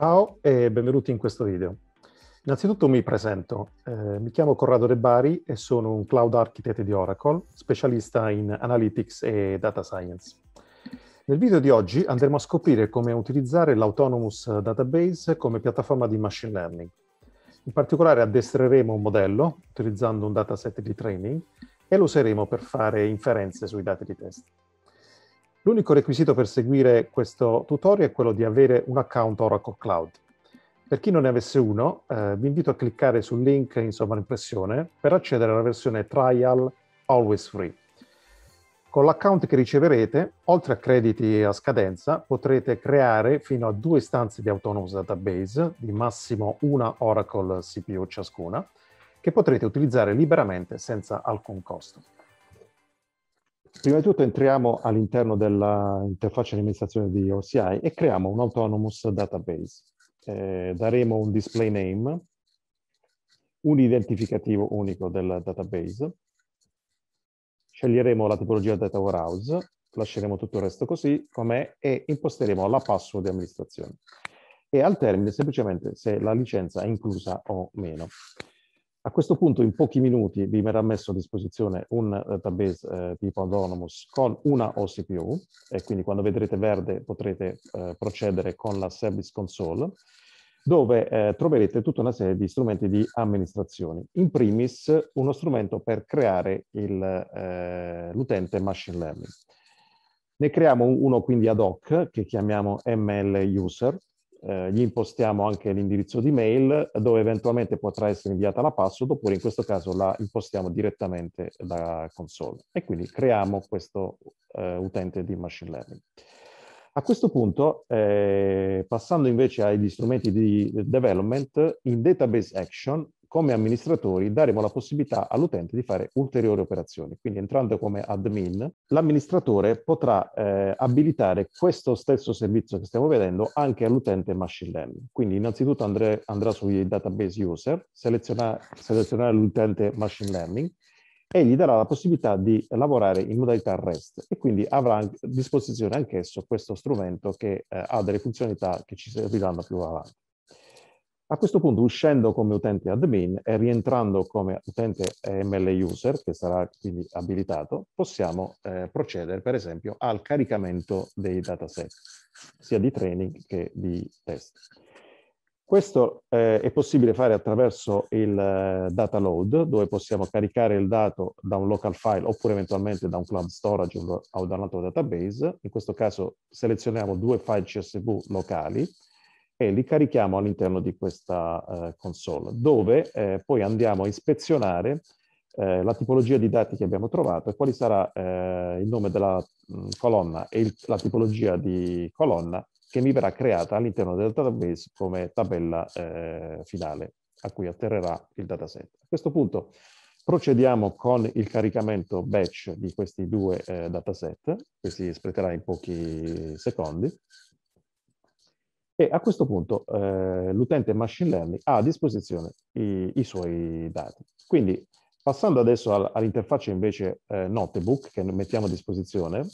Ciao e benvenuti in questo video. Innanzitutto mi presento, eh, mi chiamo Corrado De Bari e sono un cloud architect di Oracle, specialista in analytics e data science. Nel video di oggi andremo a scoprire come utilizzare l'Autonomous Database come piattaforma di machine learning. In particolare addestreremo un modello utilizzando un dataset di training e lo useremo per fare inferenze sui dati di test. L'unico requisito per seguire questo tutorial è quello di avere un account Oracle Cloud. Per chi non ne avesse uno, eh, vi invito a cliccare sul link in sovraimpressione per accedere alla versione trial always free. Con l'account che riceverete, oltre a crediti a scadenza, potrete creare fino a due istanze di Autonomous Database, di massimo una Oracle CPU ciascuna, che potrete utilizzare liberamente senza alcun costo. Prima di tutto entriamo all'interno dell'interfaccia di amministrazione di OCI e creiamo un autonomous database. Eh, daremo un display name, un identificativo unico del database, sceglieremo la tipologia data warehouse, lasceremo tutto il resto così com'è e imposteremo la password di amministrazione. E al termine semplicemente se la licenza è inclusa o meno. A questo punto in pochi minuti vi verrà messo a disposizione un eh, database eh, tipo Autonomous con una OCPU e quindi quando vedrete verde potrete eh, procedere con la Service Console dove eh, troverete tutta una serie di strumenti di amministrazione. In primis uno strumento per creare eh, l'utente Machine Learning. Ne creiamo uno quindi ad hoc che chiamiamo ML User eh, gli impostiamo anche l'indirizzo di mail dove eventualmente potrà essere inviata la password oppure in questo caso la impostiamo direttamente da console e quindi creiamo questo eh, utente di machine learning. A questo punto, eh, passando invece agli strumenti di development, in Database Action come amministratori daremo la possibilità all'utente di fare ulteriori operazioni. Quindi entrando come admin, l'amministratore potrà eh, abilitare questo stesso servizio che stiamo vedendo anche all'utente machine learning. Quindi innanzitutto andrei, andrà sui database user, selezionerà, selezionerà l'utente machine learning e gli darà la possibilità di lavorare in modalità REST e quindi avrà a disposizione anch'esso questo strumento che eh, ha delle funzionalità che ci serviranno più avanti. A questo punto, uscendo come utente admin e rientrando come utente ML user, che sarà quindi abilitato, possiamo eh, procedere, per esempio, al caricamento dei dataset, sia di training che di test. Questo eh, è possibile fare attraverso il eh, data load, dove possiamo caricare il dato da un local file oppure eventualmente da un cloud storage o da un altro database. In questo caso selezioniamo due file CSV locali, e li carichiamo all'interno di questa eh, console, dove eh, poi andiamo a ispezionare eh, la tipologia di dati che abbiamo trovato e quali sarà eh, il nome della mh, mm, colonna e il, la tipologia di colonna che mi verrà creata all'interno del database come tabella eh, finale a cui atterrerà il dataset. A questo punto procediamo con il caricamento batch di questi due eh, dataset, che si espleterà in pochi secondi e a questo punto eh, l'utente machine learning ha a disposizione i, i suoi dati. Quindi passando adesso all'interfaccia invece eh, notebook che mettiamo a disposizione,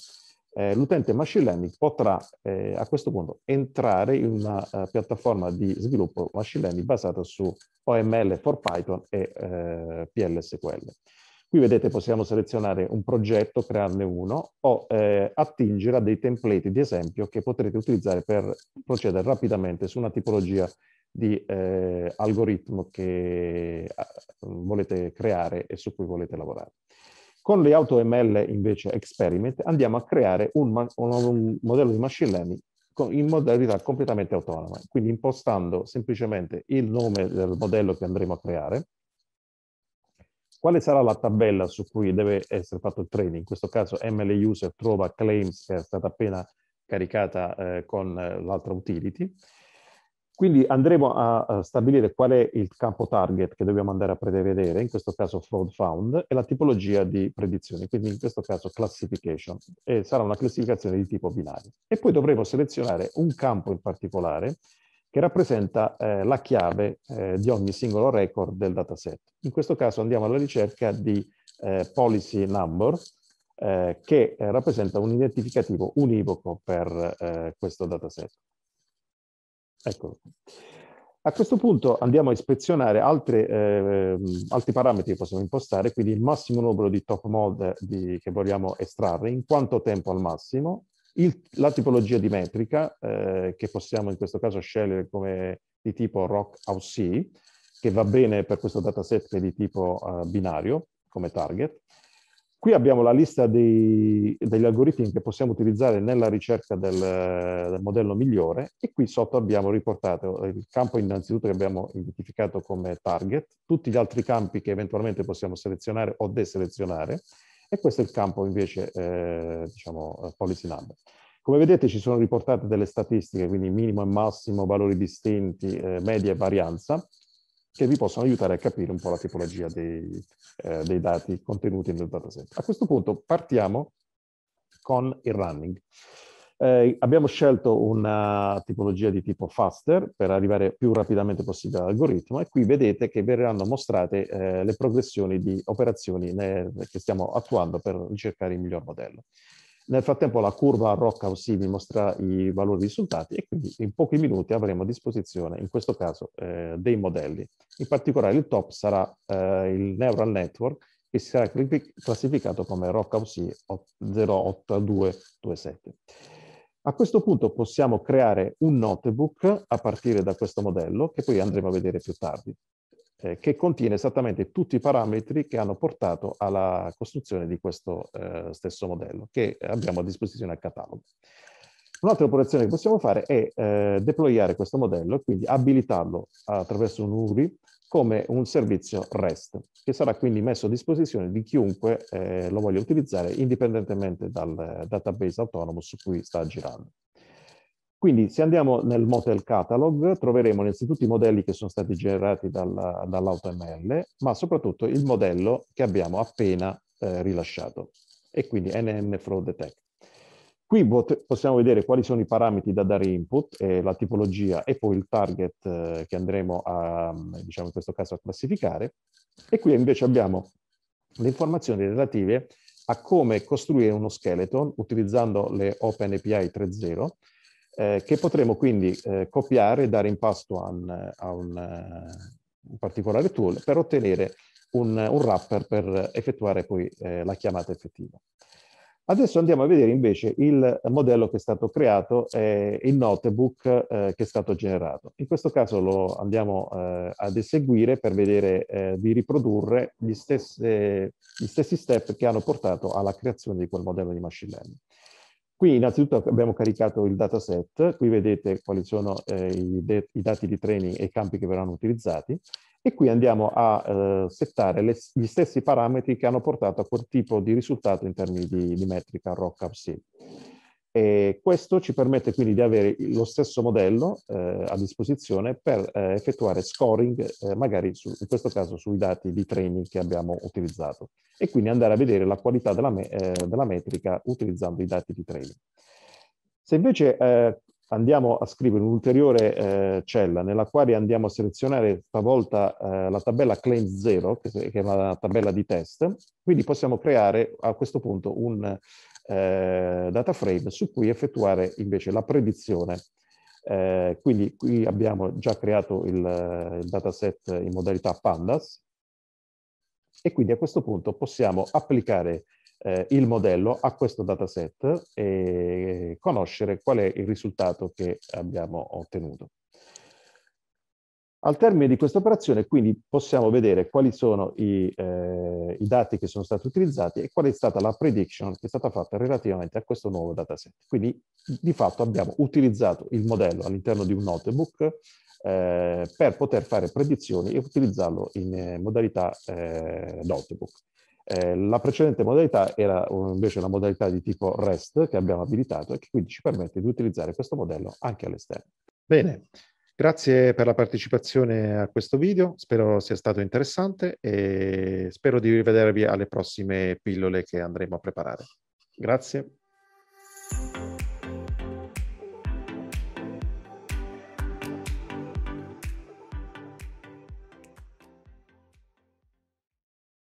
eh, l'utente machine learning potrà eh, a questo punto entrare in una uh, piattaforma di sviluppo machine learning basata su OML for Python e eh, PLSQL. Qui vedete possiamo selezionare un progetto, crearne uno o eh, attingere a dei template di esempio che potrete utilizzare per procedere rapidamente su una tipologia di eh, algoritmo che eh, volete creare e su cui volete lavorare. Con le AutoML invece Experiment andiamo a creare un, un modello di machine learning in modalità completamente autonoma, quindi impostando semplicemente il nome del modello che andremo a creare, quale sarà la tabella su cui deve essere fatto il training? In questo caso MLA user trova claims che è stata appena caricata eh, con eh, l'altra utility. Quindi andremo a, stabilire qual è il campo target che dobbiamo andare a prevedere, in questo caso fraud found, e la tipologia di predizioni, quindi in questo caso classification. E sarà una classificazione di tipo binario. E poi dovremo selezionare un campo in particolare che rappresenta eh, la chiave eh, di ogni singolo record del dataset. In questo caso andiamo alla ricerca di eh, policy number, eh, che eh, rappresenta un identificativo univoco per eh, questo dataset. Eccolo. A questo punto andiamo a ispezionare altri, eh, ehm, altri, parametri che possiamo impostare, quindi il massimo numero di top mode di, che vogliamo estrarre, in quanto tempo al massimo, il, la tipologia di metrica, eh, che possiamo in questo caso scegliere come di tipo rock AUC, che va bene per questo dataset che è di tipo eh, binario come target. Qui abbiamo la lista dei, degli algoritmi che possiamo utilizzare nella ricerca del, del, modello migliore e qui sotto abbiamo riportato il campo innanzitutto che abbiamo identificato come target, tutti gli altri campi che eventualmente possiamo selezionare o deselezionare, e questo è il campo invece, eh, diciamo, eh, policy number. Come vedete ci sono riportate delle statistiche, quindi minimo e massimo, valori distinti, eh, media e varianza, che vi possono aiutare a capire un po' la tipologia dei, eh, dei dati contenuti nel dataset. A questo punto partiamo con il running. Eh, abbiamo scelto una tipologia di tipo faster per arrivare più rapidamente possibile all'algoritmo e qui vedete che verranno mostrate eh, le progressioni di operazioni nel, che stiamo attuando per ricercare il miglior modello. Nel frattempo la curva a Rock vi mostra i valori risultati e quindi in pochi minuti avremo a disposizione, in questo caso, eh, dei modelli. In particolare il top sarà eh, il Neural Network che sarà classificato come Rock House 08227. A questo punto possiamo creare un notebook a partire da questo modello, che poi andremo a vedere più tardi, eh, che contiene esattamente tutti i parametri che hanno portato alla costruzione di questo eh, stesso modello, che abbiamo a disposizione al catalogo. Un'altra operazione che possiamo fare è eh, deployare questo modello, quindi abilitarlo attraverso un URI come un servizio REST, che sarà quindi messo a disposizione di chiunque eh, lo voglia utilizzare, indipendentemente dal database autonomo su cui sta girando. Quindi se andiamo nel Motel Catalog troveremo innanzitutto i modelli che sono stati generati dall'AutoML, ma soprattutto il modello che abbiamo appena eh, rilasciato, e quindi NN Fraud Detect. Qui possiamo vedere quali sono i parametri da dare input, eh, la tipologia e poi il target eh, che andremo a, diciamo in questo caso, a classificare. E qui invece abbiamo le informazioni relative a come costruire uno skeleton utilizzando le OpenAPI 3.0, eh, che potremo quindi eh, copiare e dare in pasto a un, a un, eh, un particolare tool per ottenere un, un wrapper per effettuare poi eh, la chiamata effettiva. Adesso andiamo a vedere invece il modello che è stato creato e il notebook eh, che è stato generato. In questo caso lo andiamo eh, ad eseguire per vedere eh, di riprodurre gli stessi, eh, gli stessi step che hanno portato alla creazione di quel modello di machine learning. Qui innanzitutto abbiamo caricato il dataset, qui vedete quali sono eh, i, i, dati di training e i campi che verranno utilizzati e qui andiamo a eh, settare le, gli stessi parametri che hanno portato a quel tipo di risultato in termini di, di metrica rock up seal. E questo ci permette quindi di avere lo stesso modello eh, a disposizione per eh, effettuare scoring, eh, magari su, in questo caso sui dati di training che abbiamo utilizzato, e quindi andare a vedere la qualità della, me eh, della metrica utilizzando i dati di training. Se invece eh, andiamo a scrivere un'ulteriore eh, cella nella quale andiamo a selezionare stavolta eh, la tabella claim 0, che, è una tabella di test, quindi possiamo creare a questo punto un eh, data frame su cui effettuare invece la predizione. Eh, quindi qui abbiamo già creato il, il dataset in modalità pandas e quindi a questo punto possiamo applicare eh, il modello a questo dataset e conoscere qual è il risultato che abbiamo ottenuto. Al termine di questa operazione quindi possiamo vedere quali sono i, eh, i, dati che sono stati utilizzati e qual è stata la prediction che è stata fatta relativamente a questo nuovo dataset. Quindi di fatto abbiamo utilizzato il modello all'interno di un notebook eh, per poter fare predizioni e utilizzarlo in eh, modalità eh, notebook. Eh, la precedente modalità era invece una modalità di tipo REST che abbiamo abilitato e che quindi ci permette di utilizzare questo modello anche all'esterno. Bene, grazie per la partecipazione a questo video, spero sia stato interessante e spero di rivedervi alle prossime pillole che andremo a preparare. Grazie.